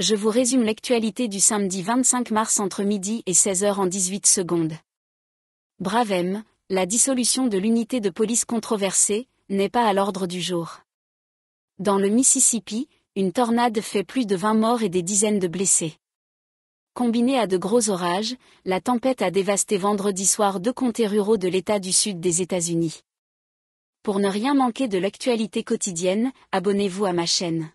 je vous résume l'actualité du samedi 25 mars entre midi et 16h en 18 secondes. Bravem, la dissolution de l'unité de police controversée, n'est pas à l'ordre du jour. Dans le Mississippi, une tornade fait plus de 20 morts et des dizaines de blessés. Combinée à de gros orages, la tempête a dévasté vendredi soir deux comtés ruraux de l'État du sud des États-Unis. Pour ne rien manquer de l'actualité quotidienne, abonnez-vous à ma chaîne.